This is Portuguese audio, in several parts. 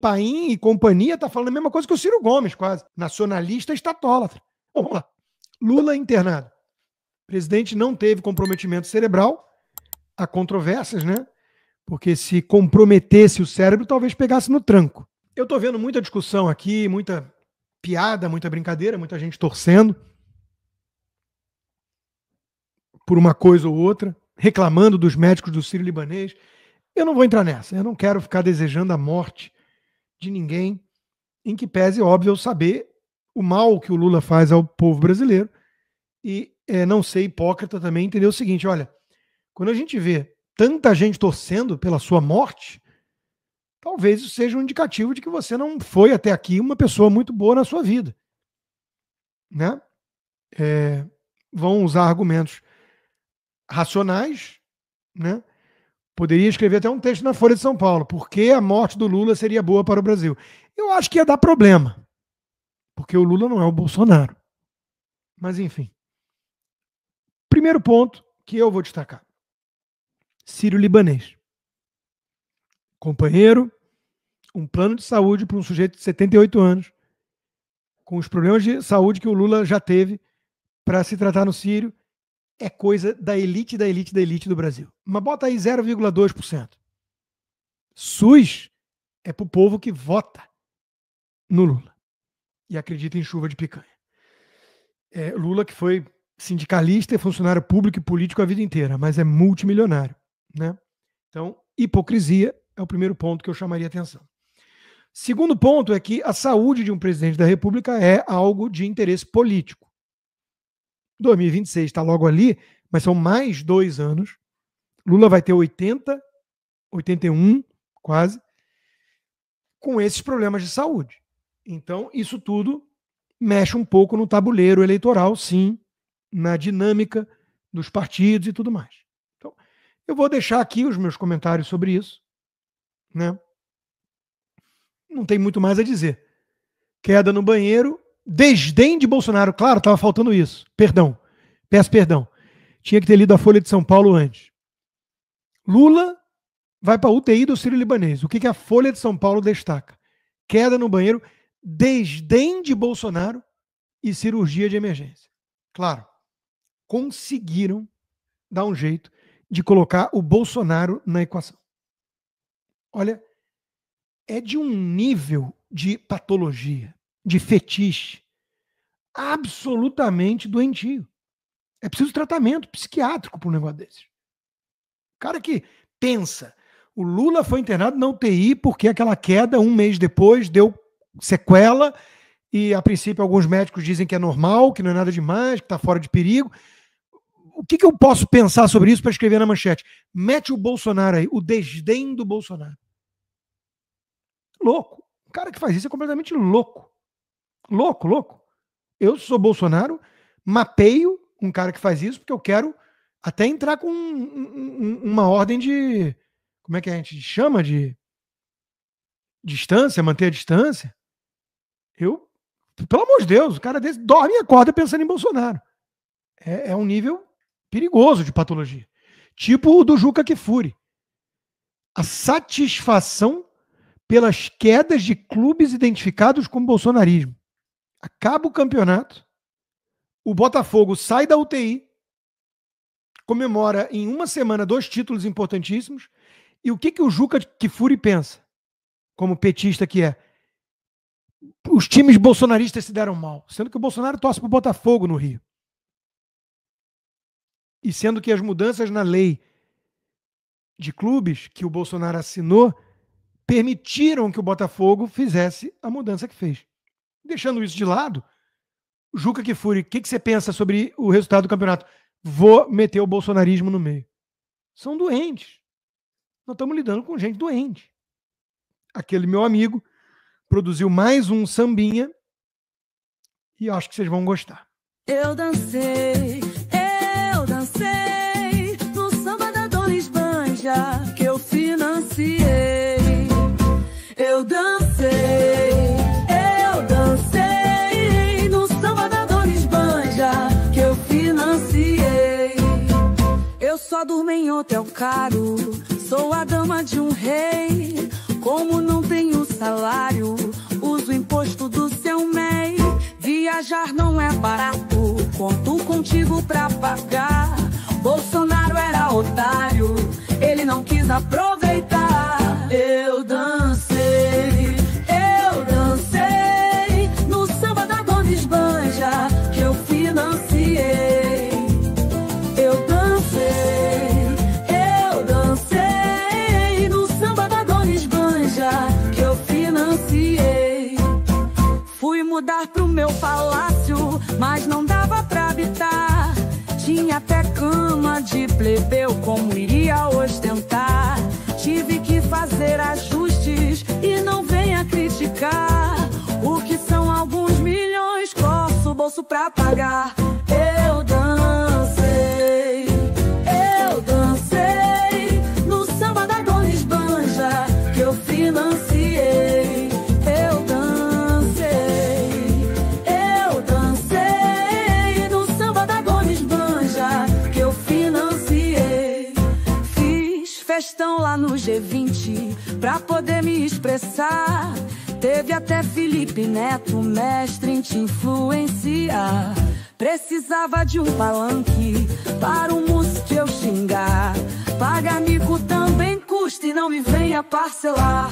Paim e companhia tá falando a mesma coisa que o Ciro Gomes, quase. Nacionalista estatólatra. vamos lá. Lula internado. O presidente não teve comprometimento cerebral. Há controvérsias, né? Porque se comprometesse o cérebro, talvez pegasse no tranco. Eu estou vendo muita discussão aqui, muita piada, muita brincadeira, muita gente torcendo por uma coisa ou outra, reclamando dos médicos do Ciro Libanês. Eu não vou entrar nessa. Eu não quero ficar desejando a morte de ninguém, em que pese, óbvio, eu saber o mal que o Lula faz ao povo brasileiro e é, não ser hipócrita também entender o seguinte: olha, quando a gente vê tanta gente torcendo pela sua morte, talvez isso seja um indicativo de que você não foi até aqui uma pessoa muito boa na sua vida. Né? É, vão usar argumentos racionais, né? Poderia escrever até um texto na Folha de São Paulo. Porque a morte do Lula seria boa para o Brasil? Eu acho que ia dar problema. Porque o Lula não é o Bolsonaro. Mas, enfim. Primeiro ponto que eu vou destacar: Sírio Libanês. Companheiro, um plano de saúde para um sujeito de 78 anos, com os problemas de saúde que o Lula já teve para se tratar no Sírio é coisa da elite, da elite, da elite do Brasil. Mas bota aí 0,2%. SUS é para o povo que vota no Lula e acredita em chuva de picanha. É, Lula, que foi sindicalista e funcionário público e político a vida inteira, mas é multimilionário. Né? Então, hipocrisia é o primeiro ponto que eu chamaria atenção. Segundo ponto é que a saúde de um presidente da República é algo de interesse político. 2026 está logo ali, mas são mais dois anos. Lula vai ter 80, 81, quase, com esses problemas de saúde. Então, isso tudo mexe um pouco no tabuleiro eleitoral, sim, na dinâmica dos partidos e tudo mais. Então, eu vou deixar aqui os meus comentários sobre isso. Né? Não tem muito mais a dizer. Queda no banheiro desdém de Bolsonaro. Claro, estava faltando isso. Perdão. Peço perdão. Tinha que ter lido a Folha de São Paulo antes. Lula vai para a UTI do Ciro Libanês. O que, que a Folha de São Paulo destaca? Queda no banheiro, desdém de Bolsonaro e cirurgia de emergência. Claro, conseguiram dar um jeito de colocar o Bolsonaro na equação. Olha, é de um nível de patologia de fetiche absolutamente doentio. É preciso tratamento psiquiátrico para um negócio desse. O cara que pensa, o Lula foi internado na UTI porque aquela queda, um mês depois, deu sequela, e a princípio alguns médicos dizem que é normal, que não é nada demais, que está fora de perigo. O que, que eu posso pensar sobre isso para escrever na manchete? Mete o Bolsonaro aí, o desdém do Bolsonaro. Louco. O cara que faz isso é completamente louco. Louco, louco. Eu sou Bolsonaro, mapeio um cara que faz isso porque eu quero até entrar com um, um, uma ordem de. Como é que a gente chama? De distância, manter a distância. Eu, pelo amor de Deus, o cara desse dorme e acorda pensando em Bolsonaro. É, é um nível perigoso de patologia. Tipo o do Juca Kifuri. A satisfação pelas quedas de clubes identificados com bolsonarismo acaba o campeonato, o Botafogo sai da UTI, comemora em uma semana dois títulos importantíssimos. E o que, que o Juca Kifuri pensa, como petista que é? Os times bolsonaristas se deram mal, sendo que o Bolsonaro torce para o Botafogo no Rio. E sendo que as mudanças na lei de clubes que o Bolsonaro assinou permitiram que o Botafogo fizesse a mudança que fez. Deixando isso de lado, Juca Kifuri, o que, que você pensa sobre o resultado do campeonato? Vou meter o bolsonarismo no meio. São doentes. Nós estamos lidando com gente doente. Aquele meu amigo produziu mais um sambinha e acho que vocês vão gostar. Eu dancei. só durmo em hotel caro. Sou a dama de um rei. Como não tenho salário, uso imposto do seu MEI. Viajar não é barato, conto contigo pra pagar. Bolsonaro era otário, ele não quis aproveitar. Eu danço. meu palácio, mas não dava pra habitar. Tinha até cama de plebeu, como iria ostentar? Tive que fazer ajustes e não venha criticar. O que são alguns milhões, coço bolso pra pagar. lá no G20 pra poder me expressar. Teve até Felipe Neto, mestre em te influenciar. Precisava de um palanque para o músico eu xingar. Paga mico também custa e não me venha parcelar.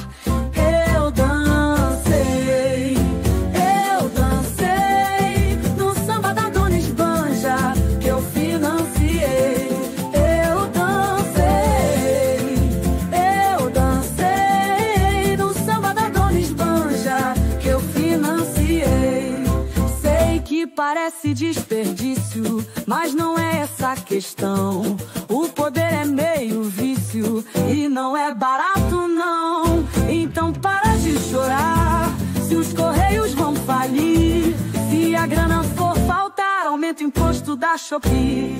desperdício, mas não é essa a questão. O poder é meio vício e não é barato, não. Então para de chorar se os correios vão falir. Se a grana for faltar, aumenta o imposto da Shopee.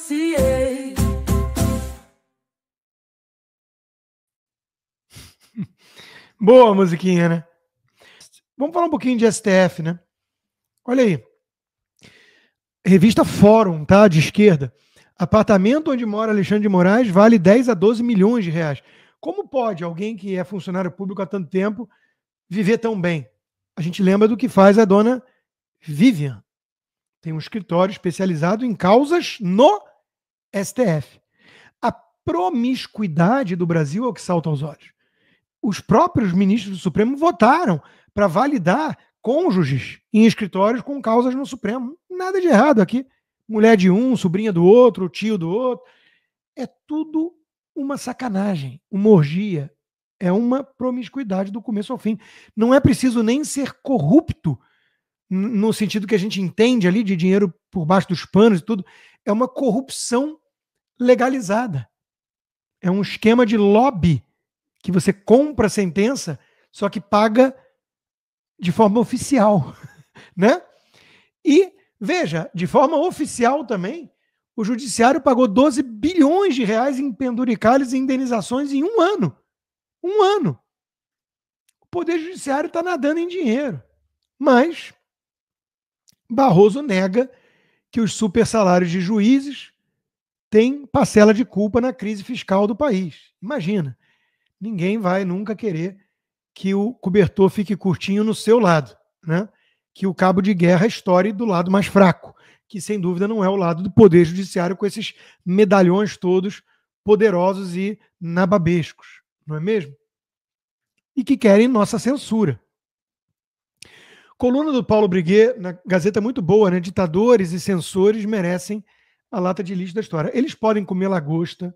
Boa musiquinha, né? Vamos falar um pouquinho de STF, né? Olha aí. Revista Fórum, tá? De esquerda. Apartamento onde mora Alexandre de Moraes vale 10 a 12 milhões de reais. Como pode alguém que é funcionário público há tanto tempo viver tão bem? A gente lembra do que faz a dona Vivian. Tem um escritório especializado em causas no STF. A promiscuidade do Brasil é o que salta aos olhos. Os próprios ministros do Supremo votaram para validar cônjuges em escritórios com causas no Supremo. Nada de errado aqui. Mulher de um, sobrinha do outro, tio do outro. É tudo uma sacanagem, uma orgia. É uma promiscuidade do começo ao fim. Não é preciso nem ser corrupto no sentido que a gente entende ali de dinheiro por baixo dos panos e tudo, é uma corrupção legalizada. É um esquema de lobby que você compra a sentença, só que paga de forma oficial, né? E veja, de forma oficial também, o judiciário pagou 12 bilhões de reais em penduricalhos e indenizações em um ano. Um ano. O poder judiciário está nadando em dinheiro. Mas Barroso nega que os supersalários de juízes tem parcela de culpa na crise fiscal do país. Imagina, ninguém vai nunca querer que o cobertor fique curtinho no seu lado, né? que o cabo de guerra estoure do lado mais fraco, que sem dúvida não é o lado do poder judiciário com esses medalhões todos poderosos e nababescos, não é mesmo? E que querem nossa censura. Coluna do Paulo Briguet na Gazeta muito boa, né? Ditadores e censores merecem a lata de lixo da história. Eles podem comer lagosta,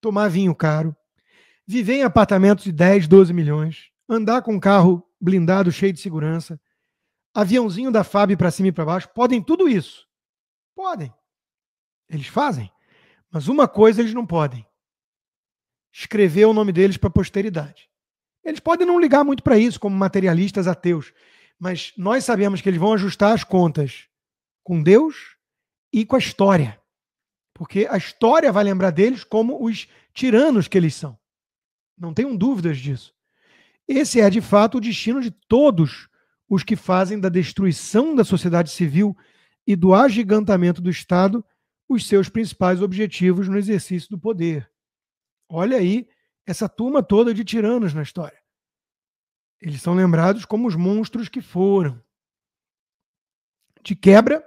tomar vinho caro, viver em apartamentos de 10, 12 milhões, andar com um carro blindado cheio de segurança, aviãozinho da FAB para cima e para baixo, podem tudo isso. Podem. Eles fazem. Mas uma coisa eles não podem: escrever o nome deles para a posteridade. Eles podem não ligar muito para isso, como materialistas ateus, mas nós sabemos que eles vão ajustar as contas com Deus e com a história. Porque a história vai lembrar deles como os tiranos que eles são. Não tenham dúvidas disso. Esse é, de fato, o destino de todos os que fazem da destruição da sociedade civil e do agigantamento do Estado os seus principais objetivos no exercício do poder. Olha aí essa turma toda de tiranos na história. Eles são lembrados como os monstros que foram. De quebra,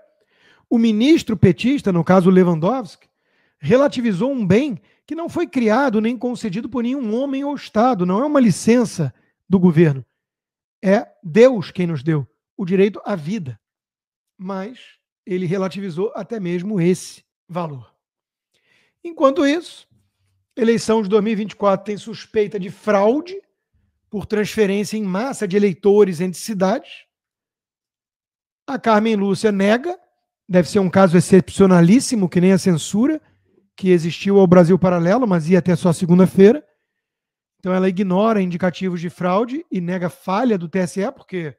o ministro petista, no caso Lewandowski, relativizou um bem que não foi criado nem concedido por nenhum homem ou Estado, não é uma licença do governo. É Deus quem nos deu o direito à vida. Mas ele relativizou até mesmo esse valor. Enquanto isso, eleição de 2024 tem suspeita de fraude por transferência em massa de eleitores entre cidades. A Carmen Lúcia nega deve ser um caso excepcionalíssimo, que nem a censura, que existiu ao Brasil Paralelo, mas ia até só segunda-feira. Então ela ignora indicativos de fraude e nega falha do TSE, porque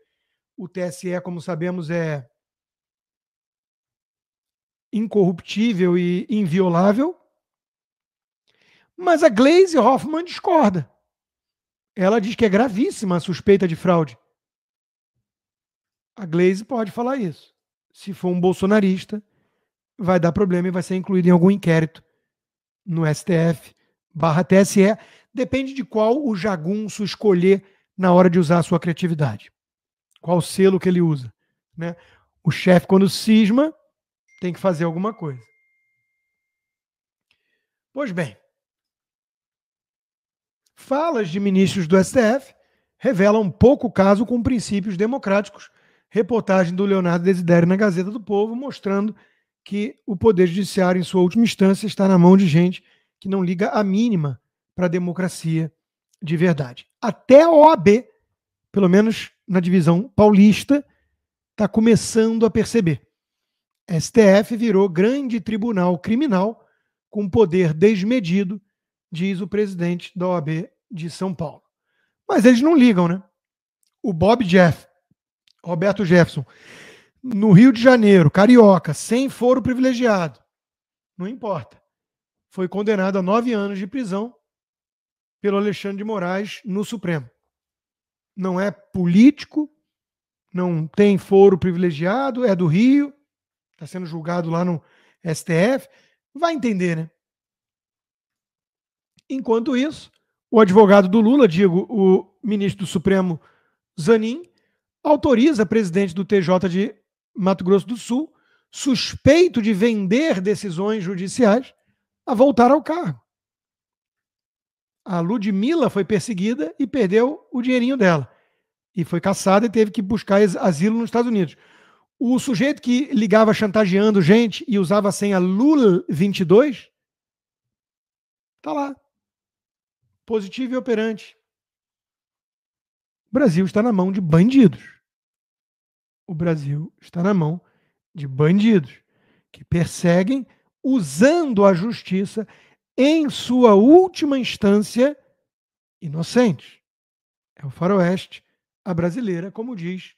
o TSE, como sabemos, é incorruptível e inviolável. Mas a Glaze Hoffman discorda. Ela diz que é gravíssima a suspeita de fraude. A Glaze pode falar isso se for um bolsonarista, vai dar problema e vai ser incluído em algum inquérito no STF barra TSE. Depende de qual o jagunço escolher na hora de usar a sua criatividade. Qual selo que ele usa. Né? O chefe, quando cisma, tem que fazer alguma coisa. Pois bem, falas de ministros do STF revelam pouco caso com princípios democráticos reportagem do Leonardo Desideri na Gazeta do Povo, mostrando que o Poder Judiciário, em sua última instância, está na mão de gente que não liga a mínima para a democracia de verdade. Até a OAB, pelo menos na divisão paulista, está começando a perceber. STF virou grande tribunal criminal com poder desmedido, diz o presidente da OAB de São Paulo. Mas eles não ligam, né? O Bob Jeff, Roberto Jefferson, no Rio de Janeiro, carioca, sem foro privilegiado, não importa. Foi condenado a nove anos de prisão pelo Alexandre de Moraes no Supremo. Não é político, não tem foro privilegiado, é do Rio, está sendo julgado lá no STF. Vai entender, né? Enquanto isso, o advogado do Lula, digo, o ministro do Supremo Zanin, autoriza presidente do TJ de Mato Grosso do Sul, suspeito de vender decisões judiciais, a voltar ao cargo. A Ludmilla foi perseguida e perdeu o dinheirinho dela. E foi caçada e teve que buscar asilo nos Estados Unidos. O sujeito que ligava chantageando gente e usava a senha Lula22, tá lá. Positivo e operante. O Brasil está na mão de bandidos o Brasil está na mão de bandidos que perseguem usando a justiça em sua última instância inocentes. É o faroeste, a brasileira, como diz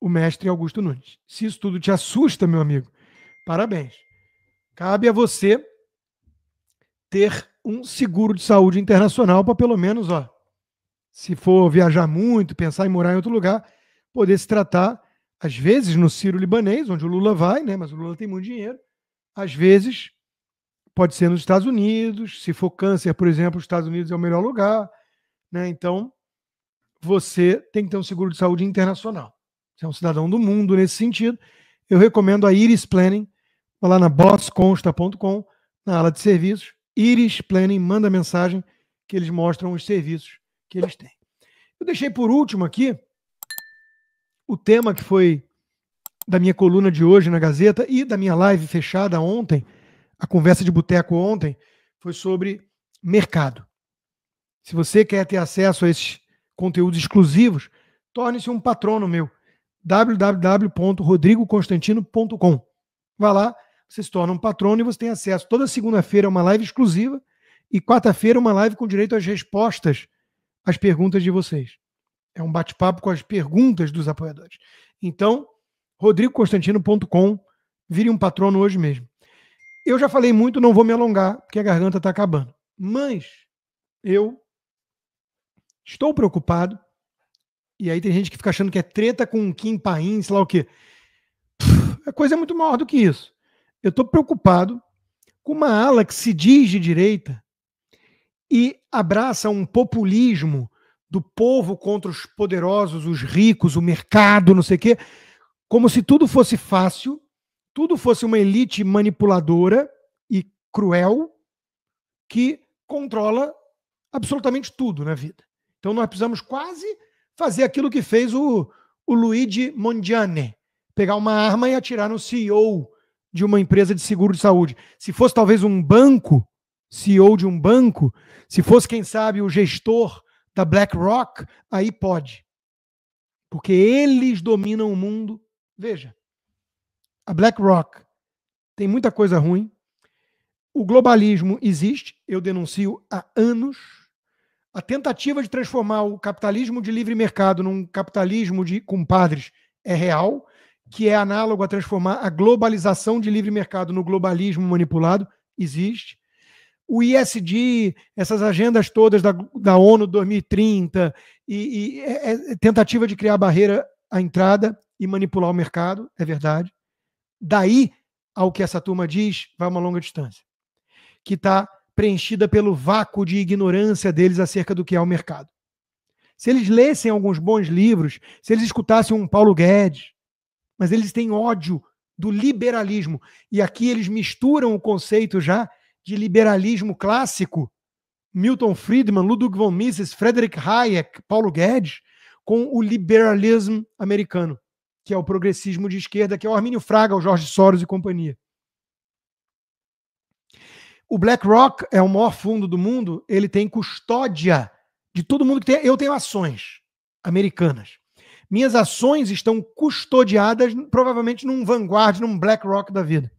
o mestre Augusto Nunes. Se isso tudo te assusta, meu amigo, parabéns. Cabe a você ter um seguro de saúde internacional para pelo menos, ó, se for viajar muito, pensar em morar em outro lugar, poder se tratar, às vezes, no Ciro Libanês, onde o Lula vai, né? mas o Lula tem muito dinheiro, às vezes pode ser nos Estados Unidos, se for câncer, por exemplo, os Estados Unidos é o melhor lugar. Né? Então, você tem que ter um seguro de saúde internacional. Você é um cidadão do mundo nesse sentido. Eu recomendo a Iris Planning, vai lá na bossconsta.com, na ala de serviços. Iris Planning manda mensagem que eles mostram os serviços que eles têm. Eu deixei por último aqui o tema que foi da minha coluna de hoje na Gazeta e da minha live fechada ontem, a conversa de boteco ontem, foi sobre mercado. Se você quer ter acesso a esses conteúdos exclusivos, torne-se um patrono meu. www.rodrigoconstantino.com. Vá lá, você se torna um patrono e você tem acesso toda segunda-feira a é uma live exclusiva e quarta-feira é uma live com direito às respostas às perguntas de vocês. É um bate-papo com as perguntas dos apoiadores. Então, rodrigoconstantino.com, vire um patrono hoje mesmo. Eu já falei muito, não vou me alongar, porque a garganta está acabando. Mas eu estou preocupado. E aí tem gente que fica achando que é treta com Kim Paim, sei lá o quê. a coisa é muito maior do que isso. Eu estou preocupado com uma ala que se diz de direita e abraça um populismo do povo contra os poderosos, os ricos, o mercado, não sei o quê, como se tudo fosse fácil, tudo fosse uma elite manipuladora e cruel que controla absolutamente tudo na vida. Então nós precisamos quase fazer aquilo que fez o, o Luigi Mondiani, pegar uma arma e atirar no CEO de uma empresa de seguro de saúde. Se fosse talvez um banco, CEO de um banco, se fosse, quem sabe, o gestor da BlackRock, aí pode. Porque eles dominam o mundo. Veja, a BlackRock tem muita coisa ruim. O globalismo existe, eu denuncio há anos. A tentativa de transformar o capitalismo de livre mercado num capitalismo de compadres é real, que é análogo a transformar a globalização de livre mercado no globalismo manipulado, existe o ISD, essas agendas todas da, da ONU 2030, e, e é, é, é tentativa de criar barreira à entrada e manipular o mercado, é verdade. Daí ao que essa turma diz, vai uma longa distância. Que está preenchida pelo vácuo de ignorância deles acerca do que é o mercado. Se eles lessem alguns bons livros, se eles escutassem um Paulo Guedes, mas eles têm ódio do liberalismo. E aqui eles misturam o conceito já de liberalismo clássico, Milton Friedman, Ludwig von Mises, Frederick Hayek, Paulo Guedes, com o liberalismo americano, que é o progressismo de esquerda, que é o Armínio Fraga, o Jorge Soros e companhia. O BlackRock é o maior fundo do mundo, ele tem custódia de todo mundo que tem. Eu tenho ações americanas. Minhas ações estão custodiadas, provavelmente num Vanguard, num BlackRock da vida.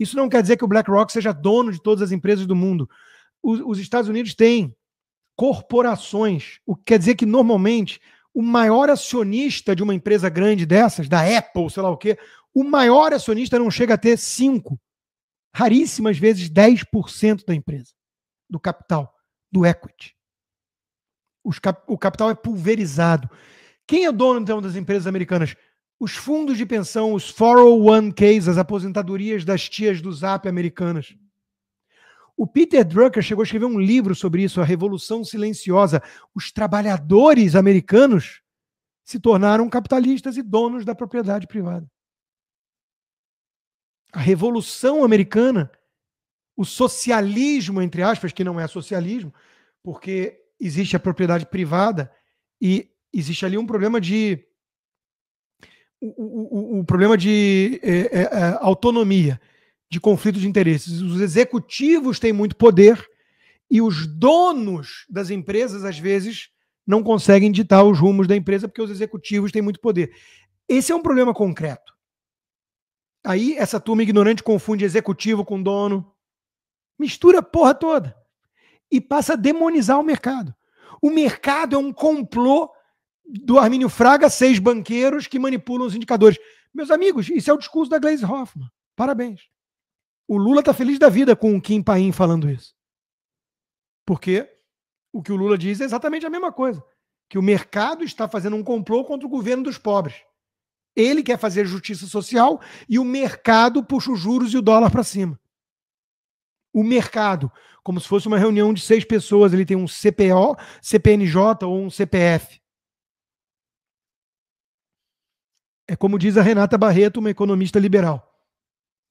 Isso não quer dizer que o BlackRock seja dono de todas as empresas do mundo. Os, os Estados Unidos têm corporações, o que quer dizer que normalmente o maior acionista de uma empresa grande dessas, da Apple, sei lá o quê, o maior acionista não chega a ter 5, raríssimas vezes 10% da empresa, do capital, do equity. Cap o capital é pulverizado. Quem é dono, então, das empresas americanas? os fundos de pensão, os 401ks, as aposentadorias das tias do Zap americanas. O Peter Drucker chegou a escrever um livro sobre isso, A Revolução Silenciosa. Os trabalhadores americanos se tornaram capitalistas e donos da propriedade privada. A Revolução Americana, o socialismo, entre aspas, que não é socialismo, porque existe a propriedade privada e existe ali um problema de o, o, problema de é, é, é autonomia, de conflito de interesses. Os executivos têm muito poder e os donos das empresas, às vezes, não conseguem ditar os rumos da empresa porque os executivos têm muito poder. Esse é um problema concreto. Aí essa turma ignorante confunde executivo com dono, mistura a porra toda e passa a demonizar o mercado. O mercado é um complô do Armínio Fraga, seis banqueiros que manipulam os indicadores. Meus amigos, isso é o discurso da Glaze Hoffman. Parabéns. O Lula está feliz da vida com o Kim Paim falando isso. Porque o que o Lula diz é exatamente a mesma coisa. Que o mercado está fazendo um complô contra o governo dos pobres. Ele quer fazer justiça social e o mercado puxa os juros e o dólar para cima. O mercado, como se fosse uma reunião de seis pessoas, ele tem um CPO, CPNJ ou um CPF. É como diz a Renata Barreto, uma economista liberal.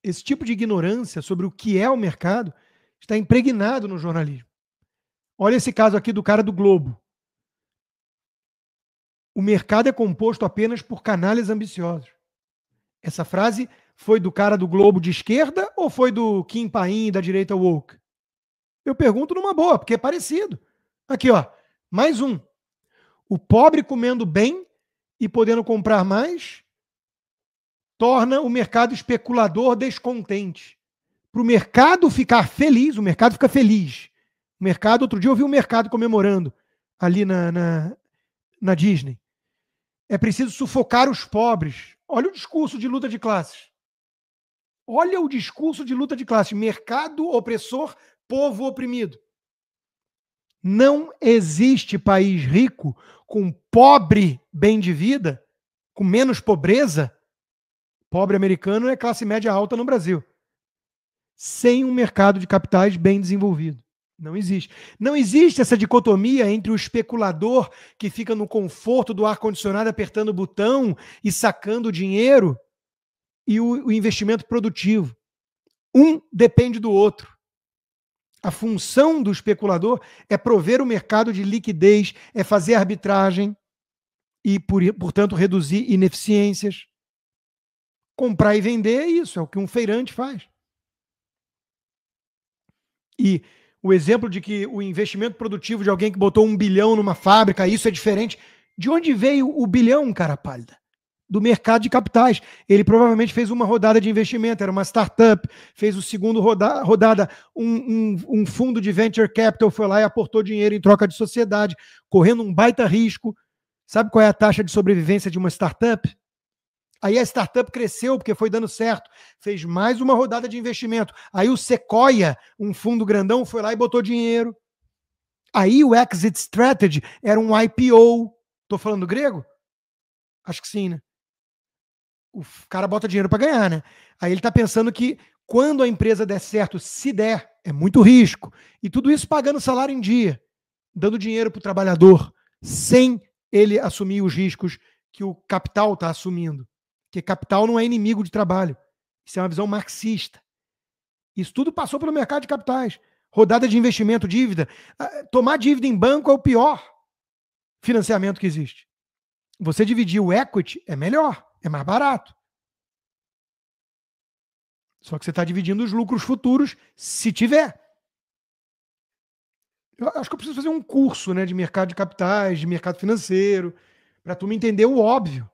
Esse tipo de ignorância sobre o que é o mercado está impregnado no jornalismo. Olha esse caso aqui do cara do Globo. O mercado é composto apenas por canalhas ambiciosos. Essa frase foi do cara do Globo de esquerda ou foi do Kim Paim da direita woke? Eu pergunto numa boa, porque é parecido. Aqui, ó, mais um. O pobre comendo bem e podendo comprar mais, torna o mercado especulador descontente. Para o mercado ficar feliz, o mercado fica feliz. O mercado, outro dia eu vi o um mercado comemorando ali na, na, na Disney. É preciso sufocar os pobres. Olha o discurso de luta de classes. Olha o discurso de luta de classes. Mercado opressor, povo oprimido. Não existe país rico com pobre bem de vida, com menos pobreza, pobre americano é classe média alta no Brasil. Sem um mercado de capitais bem desenvolvido. Não existe. Não existe essa dicotomia entre o especulador que fica no conforto do ar-condicionado apertando o botão e sacando dinheiro e o, o investimento produtivo. Um depende do outro. A função do especulador é prover o mercado de liquidez, é fazer arbitragem e, por, portanto, reduzir ineficiências. Comprar e vender é isso, é o que um feirante faz. E o exemplo de que o investimento produtivo de alguém que botou um bilhão numa fábrica, isso é diferente. De onde veio o bilhão, cara pálida? Do mercado de capitais. Ele provavelmente fez uma rodada de investimento, era uma startup, fez o segundo roda rodada, um, um, um fundo de venture capital foi lá e aportou dinheiro em troca de sociedade, correndo um baita risco. Sabe qual é a taxa de sobrevivência de uma startup? Aí a startup cresceu porque foi dando certo, fez mais uma rodada de investimento. Aí o Sequoia, um fundo grandão, foi lá e botou dinheiro. Aí o exit strategy era um IPO. Tô falando grego? Acho que sim, né? O cara bota dinheiro para ganhar, né? Aí ele tá pensando que quando a empresa der certo, se der, é muito risco. E tudo isso pagando salário em dia, dando dinheiro para o trabalhador, sem ele assumir os riscos que o capital está assumindo que capital não é inimigo de trabalho. Isso é uma visão marxista. Isso tudo passou pelo mercado de capitais. Rodada de investimento, dívida. Ah, tomar dívida em banco é o pior financiamento que existe. Você dividir o equity é melhor, é mais barato. Só que você está dividindo os lucros futuros, se tiver. Eu acho que eu preciso fazer um curso né, de mercado de capitais, de mercado financeiro, para tu me entender o óbvio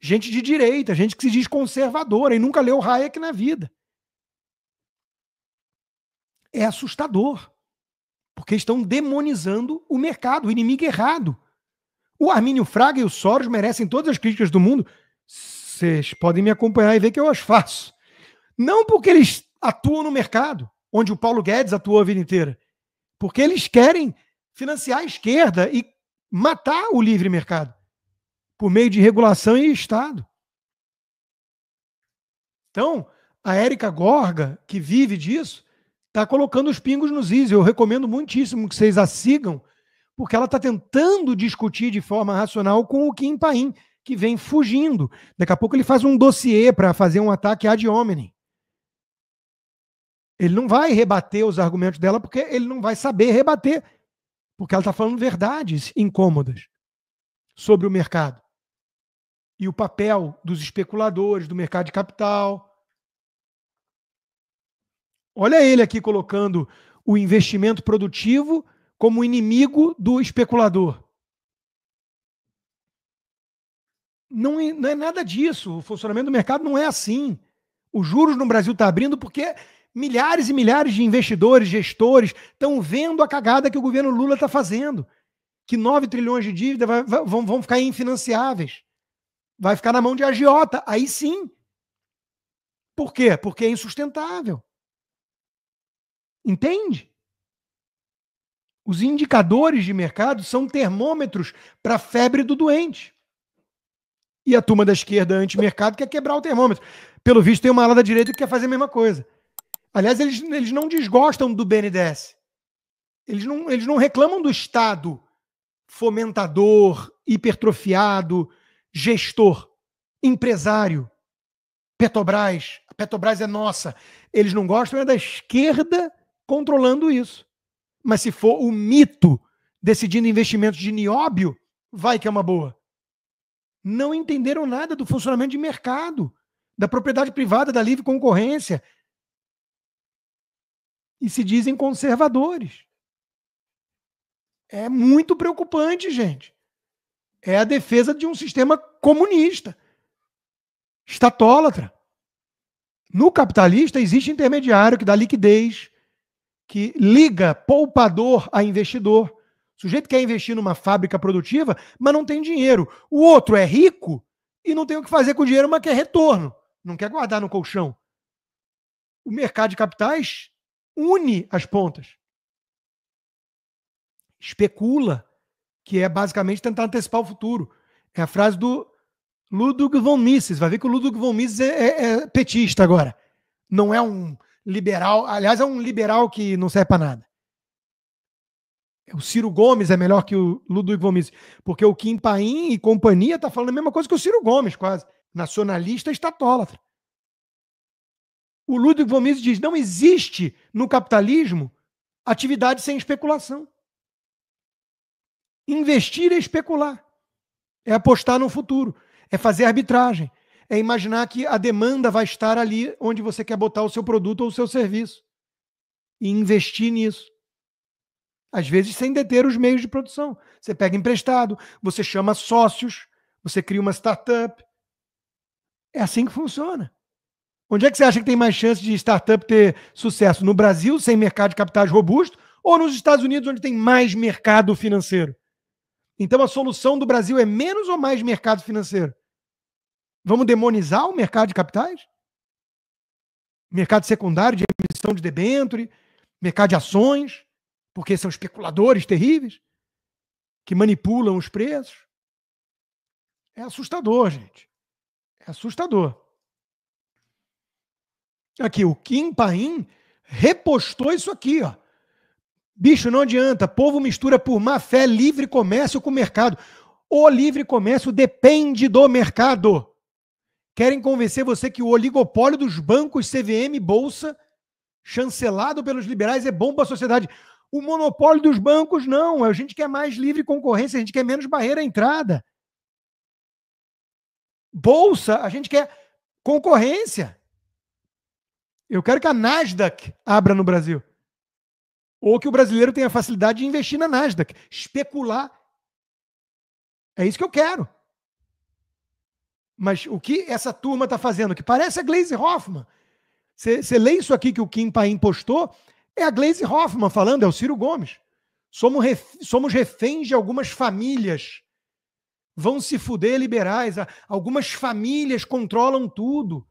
gente de direita, gente que se diz conservadora e nunca leu Hayek na vida. É assustador, porque estão demonizando o mercado, o inimigo errado. O Armínio Fraga e o Soros merecem todas as críticas do mundo. Vocês podem me acompanhar e ver que eu as faço. Não porque eles atuam no mercado, onde o Paulo Guedes atuou a vida inteira, porque eles querem financiar a esquerda e matar o livre mercado por meio de regulação e Estado. Então, a Érica Gorga, que vive disso, está colocando os pingos nos is. Eu recomendo muitíssimo que vocês a sigam, porque ela está tentando discutir de forma racional com o Kim Paim, que vem fugindo. Daqui a pouco ele faz um dossiê para fazer um ataque ad hominem. Ele não vai rebater os argumentos dela, porque ele não vai saber rebater, porque ela está falando verdades incômodas sobre o mercado e o papel dos especuladores, do mercado de capital. Olha ele aqui colocando o investimento produtivo como inimigo do especulador. Não é, não é nada disso. O funcionamento do mercado não é assim. Os juros no Brasil tá abrindo porque milhares e milhares de investidores, gestores, estão vendo a cagada que o governo Lula está fazendo. Que 9 trilhões de dívida vai, vai, vão, vão ficar infinanciáveis. Vai ficar na mão de agiota. Aí sim. Por quê? Porque é insustentável. Entende? Os indicadores de mercado são termômetros para a febre do doente. E a turma da esquerda anti-mercado quer quebrar o termômetro. Pelo visto, tem uma ala da direita que quer fazer a mesma coisa. Aliás, eles, eles não desgostam do BNDES. Eles não, eles não reclamam do Estado fomentador, hipertrofiado, gestor, empresário, Petrobras, a Petrobras é nossa. Eles não gostam é da esquerda controlando isso. Mas se for o mito decidindo investimentos de nióbio, vai que é uma boa. Não entenderam nada do funcionamento de mercado, da propriedade privada, da livre concorrência. E se dizem conservadores. É muito preocupante, gente é a defesa de um sistema comunista, estatólatra. No capitalista existe intermediário que dá liquidez, que liga poupador a investidor. O sujeito quer investir numa fábrica produtiva, mas não tem dinheiro. O outro é rico e não tem o que fazer com o dinheiro, mas quer retorno. Não quer guardar no colchão. O mercado de capitais une as pontas. Especula que é basicamente tentar antecipar o futuro. É a frase do Ludwig von Mises. Vai ver que o Ludwig von Mises é, é, é petista agora. Não é um liberal. Aliás, é um liberal que não serve para nada. É, o Ciro Gomes é melhor que o Ludwig von Mises, porque o Kim Paim e companhia tá falando a mesma coisa que o Ciro Gomes, quase. Nacionalista estatólatra. O Ludwig von Mises diz: não existe no capitalismo atividade sem especulação. Investir é especular, é apostar no futuro, é fazer arbitragem, é imaginar que a demanda vai estar ali onde você quer botar o seu produto ou o seu serviço. E investir nisso. Às vezes sem deter os meios de produção. Você pega emprestado, você chama sócios, você cria uma startup. É assim que funciona. Onde é que você acha que tem mais chance de startup ter sucesso? No Brasil, sem mercado de capitais robusto, ou nos Estados Unidos, onde tem mais mercado financeiro? Então a solução do Brasil é menos ou mais mercado financeiro? Vamos demonizar o mercado de capitais? Mercado secundário de emissão de debênture, mercado de ações, porque são especuladores terríveis que manipulam os preços. É assustador, gente. É assustador. Aqui, o Kim Paim repostou isso aqui, ó. Bicho, não adianta. Povo mistura por má fé livre comércio com mercado. O livre comércio depende do mercado. Querem convencer você que o oligopólio dos bancos, CVM, Bolsa, chancelado pelos liberais, é bom para a sociedade. O monopólio dos bancos, não. A gente quer mais livre concorrência, a gente quer menos barreira à entrada. Bolsa, a gente quer concorrência. Eu quero que a Nasdaq abra no Brasil. Ou que o brasileiro tenha facilidade de investir na Nasdaq, especular. É isso que eu quero. Mas o que essa turma está fazendo, que parece a Glaze Hoffman. Você lê isso aqui que o Kim Paim postou, é a Glaze Hoffman falando, é o Ciro Gomes. Somos, ref, somos reféns de algumas famílias. Vão se fuder liberais. Algumas famílias controlam tudo.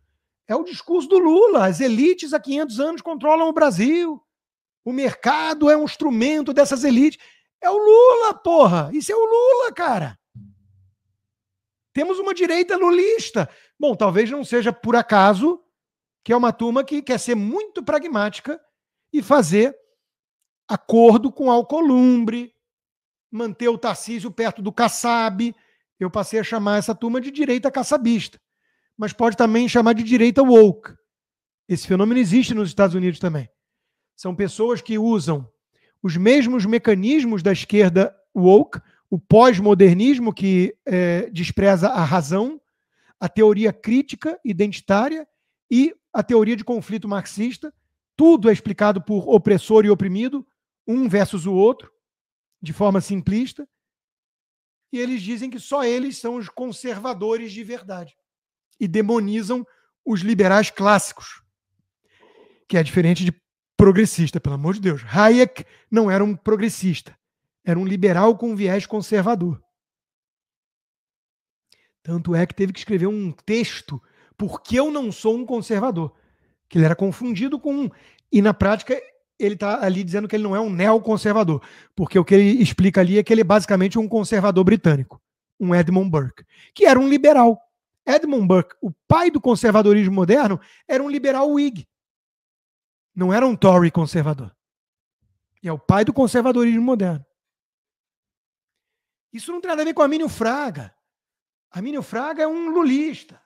É o discurso do Lula. As elites há 500 anos controlam o Brasil. O mercado é um instrumento dessas elites. É o Lula, porra! Isso é o Lula, cara! Temos uma direita lulista. Bom, talvez não seja por acaso que é uma turma que quer ser muito pragmática e fazer acordo com Alcolumbre, manter o Tarcísio perto do Kassab. Eu passei a chamar essa turma de direita caçabista, mas pode também chamar de direita woke. Esse fenômeno existe nos Estados Unidos também. São pessoas que usam os mesmos mecanismos da esquerda woke, o pós-modernismo que é, despreza a razão, a teoria crítica identitária e a teoria de conflito marxista. Tudo é explicado por opressor e oprimido, um versus o outro, de forma simplista. E eles dizem que só eles são os conservadores de verdade e demonizam os liberais clássicos, que é diferente de progressista, pelo amor de Deus. Hayek não era um progressista, era um liberal com viés conservador. Tanto é que teve que escrever um texto, porque eu não sou um conservador. Que ele era confundido com um. E na prática, ele está ali dizendo que ele não é um neoconservador, porque o que ele explica ali é que ele é basicamente um conservador britânico, um Edmund Burke, que era um liberal. Edmund Burke, o pai do conservadorismo moderno, era um liberal Whig não era um Tory conservador. E é o pai do conservadorismo moderno. Isso não tem nada a ver com Amínio Fraga. Amínio Fraga é um lulista.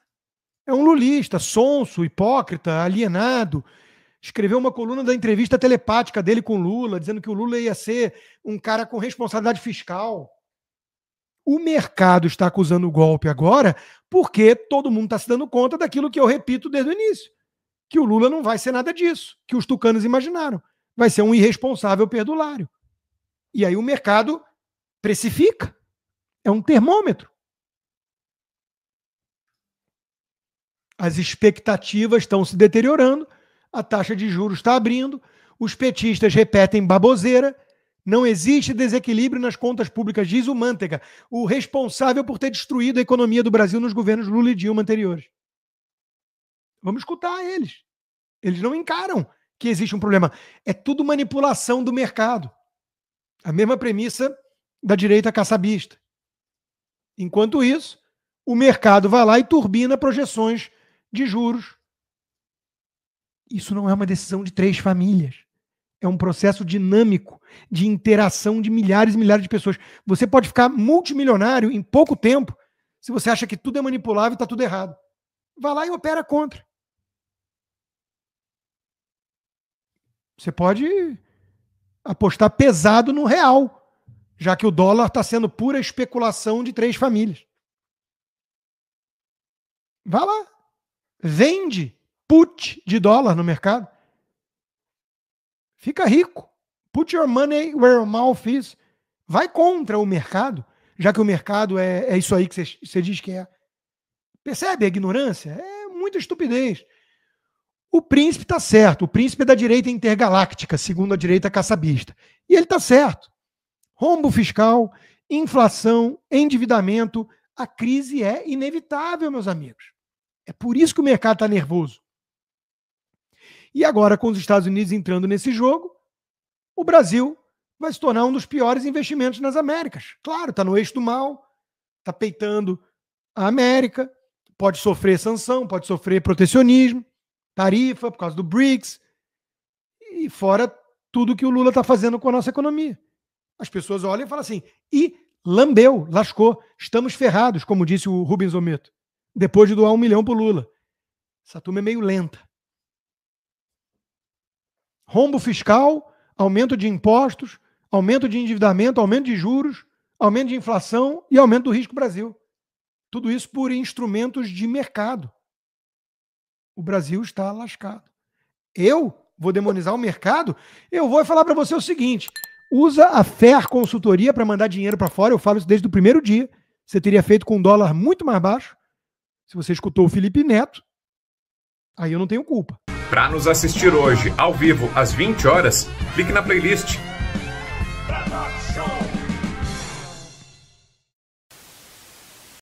É um lulista, sonso, hipócrita, alienado. Escreveu uma coluna da entrevista telepática dele com Lula, dizendo que o Lula ia ser um cara com responsabilidade fiscal. O mercado está acusando o golpe agora porque todo mundo está se dando conta daquilo que eu repito desde o início que o Lula não vai ser nada disso, que os tucanos imaginaram. Vai ser um irresponsável perdulário. E aí o mercado precifica. É um termômetro. As expectativas estão se deteriorando, a taxa de juros está abrindo, os petistas repetem baboseira. Não existe desequilíbrio nas contas públicas, diz o Manteiga, o responsável por ter destruído a economia do Brasil nos governos Lula e Dilma anteriores. Vamos escutar eles. Eles não encaram que existe um problema. É tudo manipulação do mercado. A mesma premissa da direita caçabista. Enquanto isso, o mercado vai lá e turbina projeções de juros. Isso não é uma decisão de três famílias. É um processo dinâmico de interação de milhares e milhares de pessoas. Você pode ficar multimilionário em pouco tempo se você acha que tudo é manipulável e está tudo errado. Vá lá e opera contra. Você pode apostar pesado no real, já que o dólar está sendo pura especulação de três famílias. Vá lá. Vende put de dólar no mercado. Fica rico. Put your money where your mouth is. Vai contra o mercado, já que o mercado é, é isso aí que você diz que é. Percebe a ignorância? É muita estupidez. O príncipe está certo. O príncipe é da direita intergaláctica, segundo a direita caçabista. E ele está certo. Rombo fiscal, inflação, endividamento, a crise é inevitável, meus amigos. É por isso que o mercado está nervoso. E agora, com os Estados Unidos entrando nesse jogo, o Brasil vai se tornar um dos piores investimentos nas Américas. Claro, está no eixo do mal, está peitando a América, pode sofrer sanção, pode sofrer protecionismo tarifa, por causa do BRICS, e fora tudo que o Lula está fazendo com a nossa economia. As pessoas olham e falam assim, e lambeu, lascou, estamos ferrados, como disse o Rubens Ometo, depois de doar um milhão para o Lula. Essa turma é meio lenta. Rombo fiscal, aumento de impostos, aumento de endividamento, aumento de juros, aumento de inflação e aumento do risco Brasil. Tudo isso por instrumentos de mercado. O Brasil está lascado. Eu vou demonizar o mercado? Eu vou falar para você o seguinte: usa a FER Consultoria para mandar dinheiro para fora. Eu falo isso desde o primeiro dia. Você teria feito com um dólar muito mais baixo. Se você escutou o Felipe Neto, aí eu não tenho culpa. Para nos assistir hoje, ao vivo, às 20 horas, clique na playlist